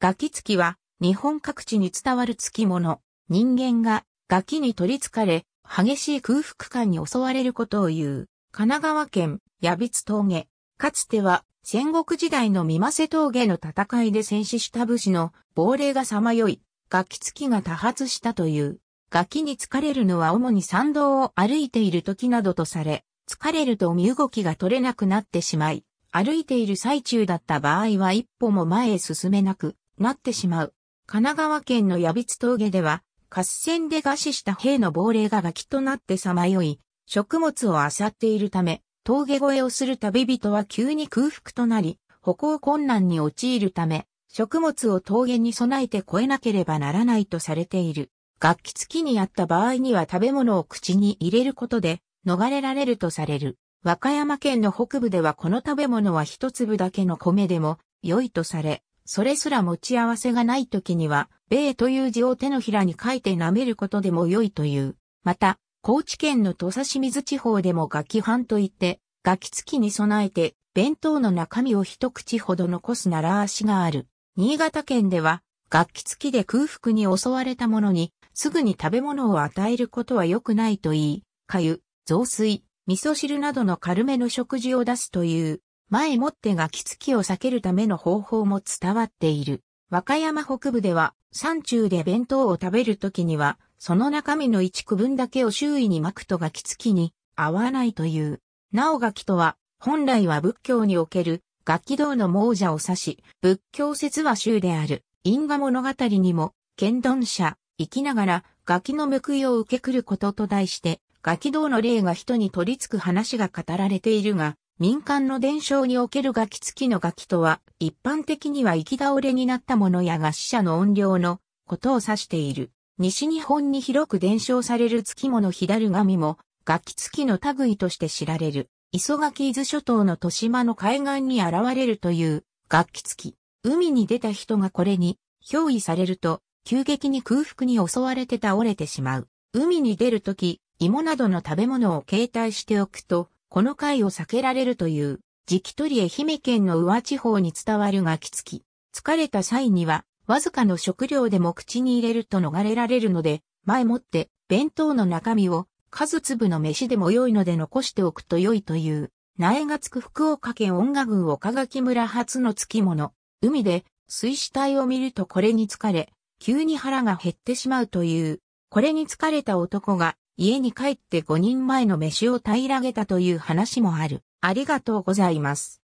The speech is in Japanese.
ガキツキは日本各地に伝わるつきもの、人間がガキに取り憑かれ、激しい空腹感に襲われることを言う。神奈川県、矢筆峠。かつては、戦国時代の三瀬峠の戦いで戦死した武士の亡霊がさまよい、ガキツキが多発したという。ガキに疲れるのは主に山道を歩いている時などとされ、疲れると身動きが取れなくなってしまい、歩いている最中だった場合は一歩も前へ進めなく、なってしまう。神奈川県の矢筆峠では、合戦で餓死した兵の亡霊がガキとなってさまよい、食物を漁っているため、峠越えをする旅人は急に空腹となり、歩行困難に陥るため、食物を峠に備えて越えなければならないとされている。楽器付きにあった場合には食べ物を口に入れることで逃れられるとされる。和歌山県の北部ではこの食べ物は一粒だけの米でも良いとされ、それすら持ち合わせがない時には、米という字を手のひらに書いて舐めることでも良いという。また、高知県の土佐清水地方でもガキ飯といって、ガキ付きに備えて、弁当の中身を一口ほど残すなら足がある。新潟県では、楽器付きで空腹に襲われた者に、すぐに食べ物を与えることは良くないといい、ゆ、雑炊、味噌汁などの軽めの食事を出すという、前もってガキつきを避けるための方法も伝わっている。和歌山北部では、山中で弁当を食べるときには、その中身の一区分だけを周囲に巻くとガキつきに合わないという。なおガキとは、本来は仏教における楽器道の亡者を指し、仏教説は集である因果物語にも、剣道者、生きながら、ガキの報いを受けくることと題して、ガキ道の霊が人に取り付く話が語られているが、民間の伝承における楽器付きの楽器とは、一般的には行き倒れになったものや合死者の音量のことを指している。西日本に広く伝承される月物左髪も、楽器付きの類として知られる。磯垣伊豆諸島の豊島の海岸に現れるという楽器付き。海に出た人がこれに憑依されると、急激に空腹に襲われて倒れてしまう。海に出るとき、芋などの食べ物を携帯しておくと、この回を避けられるという、直取愛媛県の宇和地方に伝わるがきつき、疲れた際には、わずかの食料でも口に入れると逃れられるので、前もって、弁当の中身を、数粒の飯でも良いので残しておくと良いという、苗がつく福岡県音楽郡岡垣村初の月き物、海で、水死体を見るとこれに疲れ、急に腹が減ってしまうという、これに疲れた男が家に帰って5人前の飯を平らげたという話もある。ありがとうございます。